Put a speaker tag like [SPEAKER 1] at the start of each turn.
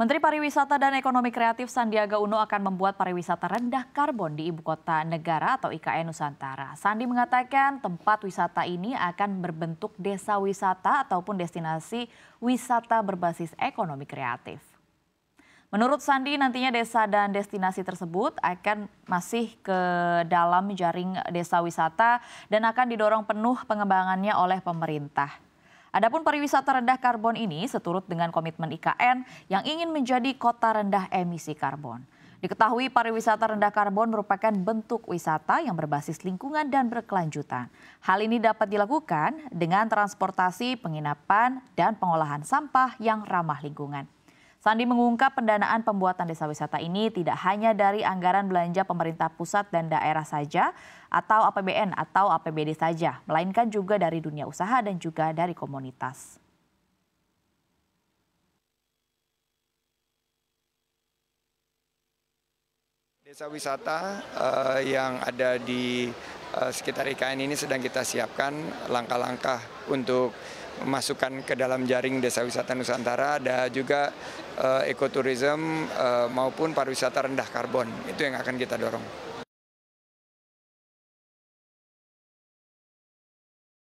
[SPEAKER 1] Menteri Pariwisata dan Ekonomi Kreatif Sandiaga Uno akan membuat pariwisata rendah karbon di Ibu Kota Negara atau IKN Nusantara. Sandi mengatakan tempat wisata ini akan berbentuk desa wisata ataupun destinasi wisata berbasis ekonomi kreatif. Menurut Sandi, nantinya desa dan destinasi tersebut akan masih ke dalam jaring desa wisata dan akan didorong penuh pengembangannya oleh pemerintah. Adapun pariwisata rendah karbon ini seturut dengan komitmen IKN yang ingin menjadi kota rendah emisi karbon. Diketahui pariwisata rendah karbon merupakan bentuk wisata yang berbasis lingkungan dan berkelanjutan. Hal ini dapat dilakukan dengan transportasi, penginapan, dan pengolahan sampah yang ramah lingkungan. Sandi mengungkap pendanaan pembuatan desa wisata ini tidak hanya dari anggaran belanja pemerintah pusat dan daerah saja atau APBN atau APBD saja, melainkan juga dari dunia usaha dan juga dari komunitas.
[SPEAKER 2] Desa wisata
[SPEAKER 3] uh, yang ada di uh, sekitar IKN ini sedang kita siapkan langkah-langkah untuk masukkan ke dalam jaring desa wisata Nusantara. Ada juga Eh, ekoturism eh, maupun pariwisata rendah karbon. Itu yang akan kita dorong.